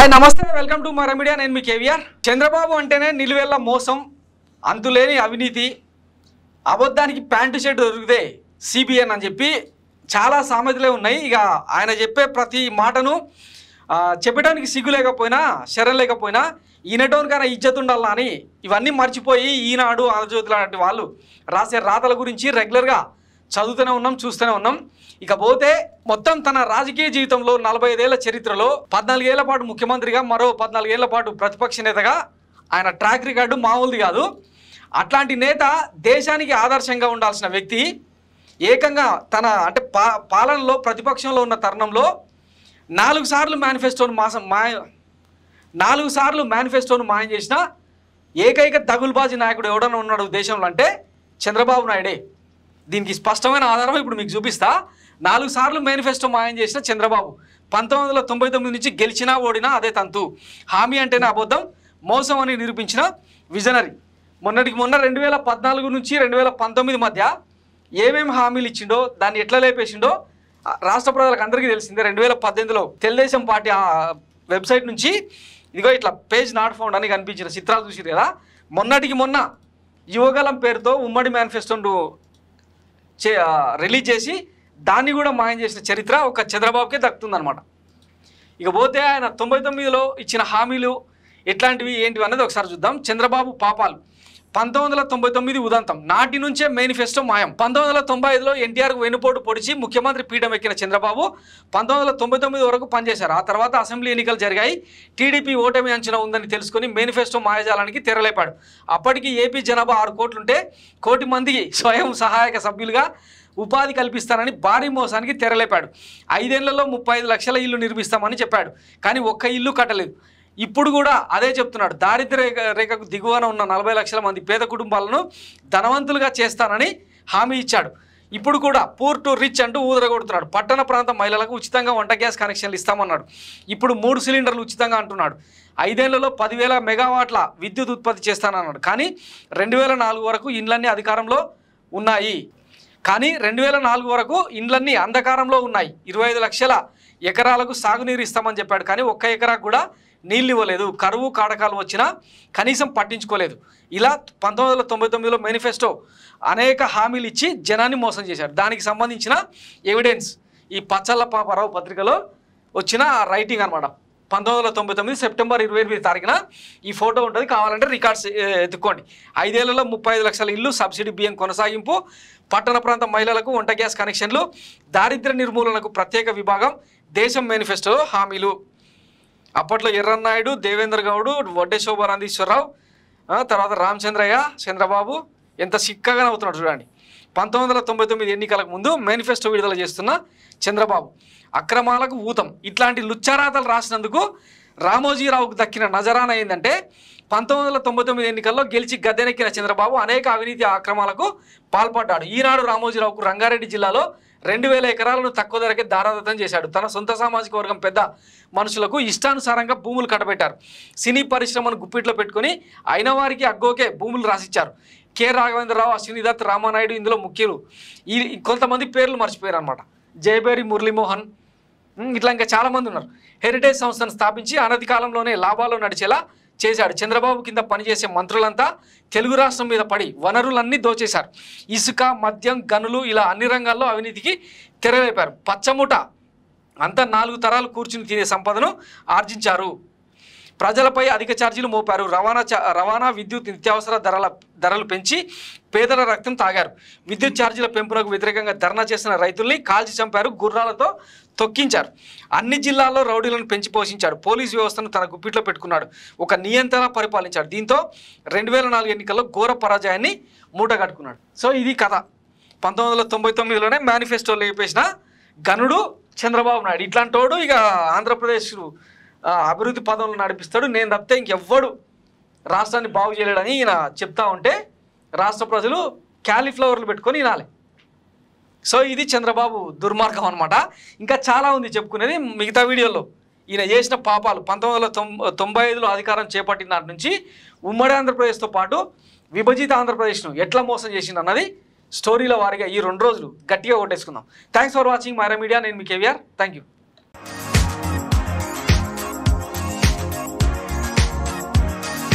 hi నమస్తే welcome to మరో media నేను మీ కేవీఆర్ చంద్రబాబు అంటేనే నిలువెళ్ళ మోసం అంతులేని అవినీతి అబద్ధానికి ప్యాంటు షర్ట్ దొరికితే సిబిఎన్ అని చెప్పి చాలా సామెతలే ఉన్నాయి ఇక ఆయన చెప్పే ప్రతి మాటను చెప్పడానికి సిగ్గు లేకపోయినా శరం లేకపోయినా ఈనటోనికైనా ఇజ్జత్ ఉండాలని ఇవన్నీ మర్చిపోయి ఈనాడు ఆంధ్రజ్యోతి లాంటి వాళ్ళు రాసే రాతల గురించి రెగ్యులర్గా చదువుతూనే ఉన్నాం చూస్తూనే ఉన్నాం ఇకపోతే మొత్తం తన రాజకీయ జీవితంలో నలభై ఐదేళ్ల చరిత్రలో పద్నాలుగేళ్ల పాటు ముఖ్యమంత్రిగా మరో పద్నాలుగేళ్ల పాటు ప్రతిపక్ష నేతగా ఆయన ట్రాక్ రికార్డు మామూలుది కాదు అట్లాంటి నేత దేశానికి ఆదర్శంగా ఉండాల్సిన వ్యక్తి ఏకంగా తన అంటే పా పాలనలో ప్రతిపక్షంలో ఉన్న తరుణంలో నాలుగు సార్లు మేనిఫెస్టోను మాసం మా నాలుగు సార్లు మేనిఫెస్టోను మాయం చేసిన ఏకైక దగులుబాజీ నాయకుడు ఎవడన్నా ఉన్నాడు దేశంలో అంటే చంద్రబాబు నాయుడే దీనికి స్పష్టమైన ఆధారం ఇప్పుడు మీకు చూపిస్తా నాలుగు సార్లు మేనిఫెస్టో మాయం చేసిన చంద్రబాబు పంతొమ్మిది వందల తొంభై తొమ్మిది నుంచి గెలిచినా ఓడినా అదే తంతు హామీ అంటేనే అబద్ధం మోసం అని నిరూపించిన విజనరీ మొన్నటికి మొన్న రెండు వేల పద్నాలుగు నుంచి రెండు వేల పంతొమ్మిది మధ్య ఏమేమి హామీలు ఇచ్చిండో దాన్ని ఎట్లా లేపేసిండో రాష్ట్ర ప్రజలకు అందరికీ తెలిసిందే రెండు వేల పద్దెనిమిదిలో తెలుగుదేశం పార్టీ వెబ్సైట్ నుంచి ఇదిగో ఇట్లా పేజ్ నాట్ ఫౌండ్ అని కనిపించిన చిత్రాలు చూసి కదా మొన్నటికి మొన్న యువగలం పేరుతో ఉమ్మడి మేనిఫెస్టోను రిలీజ్ చేసి దాన్ని కూడా మాయం చేసిన చరిత్ర ఒక చంద్రబాబుకే దక్కుతుందనమాట ఇకపోతే ఆయన తొంభై తొమ్మిదిలో ఇచ్చిన హామీలు ఎట్లాంటివి ఏంటివి అన్నది ఒకసారి చూద్దాం చంద్రబాబు పాపాలు పంతొమ్మిది వందల తొంభై తొమ్మిది ఉదంతం నాటి నుంచే మేనిఫెస్టో మాయం పంతొమ్మిది వందల తొంభై ఐదులో ఎన్టీఆర్ వెనుపోటు పొడిచి ముఖ్యమంత్రి పీఠం ఎక్కిన చంద్రబాబు పంతొమ్మిది వందల తొంభై తొమ్మిది వరకు పనిచేశారు ఆ తర్వాత అసెంబ్లీ ఎన్నికలు జరిగాయి టీడీపీ ఓటమి అంచనా ఉందని తెలుసుకుని మేనిఫెస్టో మాయజాలానికి తెరలేపాడు అప్పటికి ఏపీ జనాభా ఆరు కోట్లుంటే కోటి మందికి స్వయం సహాయక సభ్యులుగా ఉపాధి కల్పిస్తానని భారీ మోసానికి తెరలేపాడు ఐదేళ్లలో ముప్పై లక్షల ఇల్లు నిర్మిస్తామని చెప్పాడు కానీ ఒక్క ఇల్లు కట్టలేదు ఇప్పుడు కూడా అదే చెప్తున్నాడు దారిద్ర్య రేఖకు దిగువన ఉన్న నలభై లక్షల మంది పేద కుటుంబాలను ధనవంతులుగా చేస్తానని హామీ ఇచ్చాడు ఇప్పుడు కూడా పూర్ టు రిచ్ అంటూ ఊదరగొడుతున్నాడు పట్టణ ప్రాంత మహిళలకు ఉచితంగా వంట గ్యాస్ కనెక్షన్లు ఇస్తామన్నాడు ఇప్పుడు మూడు సిలిండర్లు ఉచితంగా అంటున్నాడు ఐదేళ్లలో పదివేల మెగావాట్ల విద్యుత్ ఉత్పత్తి చేస్తానన్నాడు కానీ రెండు వేల నాలుగు వరకు ఇండ్లన్నీ అధికారంలో ఉన్నాయి కానీ రెండు వేల నాలుగు వరకు ఇండ్లన్నీ అంధకారంలో ఉన్నాయి ఇరవై ఐదు లక్షల ఎకరాలకు సాగునీరు ఇస్తామని చెప్పాడు కానీ ఒక్క ఎకరాకు కూడా నీళ్ళు ఇవ్వలేదు కరువు కాడకాలు వచ్చినా కనీసం పట్టించుకోలేదు ఇలా పంతొమ్మిది వందల తొంభై తొమ్మిదిలో మేనిఫెస్టో అనేక హామీలు ఇచ్చి జనాన్ని మోసం చేశారు దానికి సంబంధించిన ఎవిడెన్స్ ఈ పచ్చళ్ళ పాపారావు పత్రికలో వచ్చిన రైటింగ్ అనమాట పంతొమ్మిది వందల తొంభై తొమ్మిది సెప్టెంబర్ ఇరవై ఎనిమిది తారీఖున ఈ ఫోటో ఉంటుంది కావాలంటే రికార్డ్స్ ఎత్తుక్కోండి ఐదేళ్లలో ముప్పై ఐదు లక్షల ఇల్లు సబ్సిడీ బియ్యం కొనసాగింపు పట్టణ ప్రాంత మహిళలకు వంట గ్యాస్ కనెక్షన్లు దారిద్ర్య నిర్మూలనకు ప్రత్యేక విభాగం దేశం మేనిఫెస్టో హామీలు అప్పట్లో ఎర్రన్నాయుడు దేవేంద్ర గౌడు వడ్డే శోభానందీశ్వరరావు తర్వాత రామచంద్రయ్య చంద్రబాబు ఎంత సిక్కగా నవ్వుతున్నాడు చూడండి పంతొమ్మిది వందల తొంభై తొమ్మిది ఎన్నికలకు ముందు మేనిఫెస్టో విడుదల చేస్తున్న చంద్రబాబు అక్రమాలకు ఊతం ఇట్లాంటి లుచ్చారాతలు రాసినందుకు రామోజీరావుకు దక్కిన నజరాన ఏంటంటే పంతొమ్మిది వందల తొంభై తొమ్మిది ఎన్నికల్లో గెలిచి గద్దెనెక్కిన చంద్రబాబు అనేక అవినీతి అక్రమాలకు పాల్పడ్డాడు ఈనాడు రామోజీరావుకు రంగారెడ్డి జిల్లాలో రెండు వేల ఎకరాలను తక్కువ ధరకే దారాదత్తం చేశాడు తన సొంత సామాజిక వర్గం పెద్ద మనుషులకు ఇష్టానుసారంగా భూములు కట్టబెట్టారు సినీ పరిశ్రమను గుప్పిట్లో పెట్టుకుని అయిన వారికి అగ్గోకే భూములు రాసిచ్చారు కె రాఘవేంద్రరావు అశ్వినిదత్ రామానాయుడు ఇందులో ముఖ్యులు ఈ కొంతమంది పేర్లు మర్చిపోయారు అనమాట జయబేరి మురళీమోహన్ ఇట్లా ఇంకా చాలామంది ఉన్నారు హెరిటేజ్ సంస్థను స్థాపించి అనధికాలంలోనే లాభాలు నడిచేలా చేశాడు చంద్రబాబు కింద పనిచేసే మంత్రులంతా తెలుగు రాష్ట్రం మీద పడి వనరులన్నీ దోచేశారు ఇసుక మద్యం గనులు ఇలా అన్ని రంగాల్లో అవినీతికి తెరవేపారు పచ్చముట అంతా నాలుగు తరాలు కూర్చుని తినే సంపదను ఆర్జించారు ప్రజలపై అధిక ఛార్జీలు మోపారు రవాణా రవాణా విద్యుత్ నిత్యావసర ధరల ధరలు పెంచి పేదల రక్తం తాగారు విద్యుత్ ఛార్జీల పెంపునకు వ్యతిరేకంగా ధర్నా చేసిన రైతుల్ని కాల్చి చంపారు గుర్రాలతో తొక్కించారు అన్ని జిల్లాల్లో రౌడీలను పెంచి పోషించాడు పోలీసు వ్యవస్థను తన గుప్పిట్లో పెట్టుకున్నాడు ఒక నియంత్రణ పరిపాలించాడు దీంతో రెండు వేల నాలుగు ఎన్నికల్లో ఘోర పరాజయాన్ని మూటగట్టుకున్నాడు సో ఇది కథ పంతొమ్మిది వందల తొంభై తొమ్మిదిలోనే మేనిఫెస్టోలో చెప్పేసిన గనుడు చంద్రబాబు నాయుడు ఇట్లాంటోడు ఇక ఆంధ్రప్రదేశ్ అభివృద్ధి పదంలో నడిపిస్తాడు నేను తప్పితే ఇంకెవ్వడు రాష్ట్రాన్ని బాగు చేయలేడని ఈయన చెప్తా ఉంటే రాష్ట్ర ప్రజలు క్యాలీఫ్లవర్లు పెట్టుకొని వినాలి సో ఇది చంద్రబాబు దుర్మార్గం అనమాట ఇంకా చాలా ఉంది చెప్పుకునేది మిగతా వీడియోలో ఈయన చేసిన పాపాలు పంతొమ్మిది వందల తొంభై ఐదులో అధికారం చేపట్టిన నాటి నుంచి ఉమ్మడి ఆంధ్రప్రదేశ్తో పాటు విభజిత ఆంధ్రప్రదేశ్ను ఎట్లా మోసం చేసింది అన్నది స్టోరీల వారిగా ఈ రెండు రోజులు గట్టిగా కొట్టేసుకుందాం thanks for watching Myra Media నేను మీ కేవీఆర్ థ్యాంక్ యూ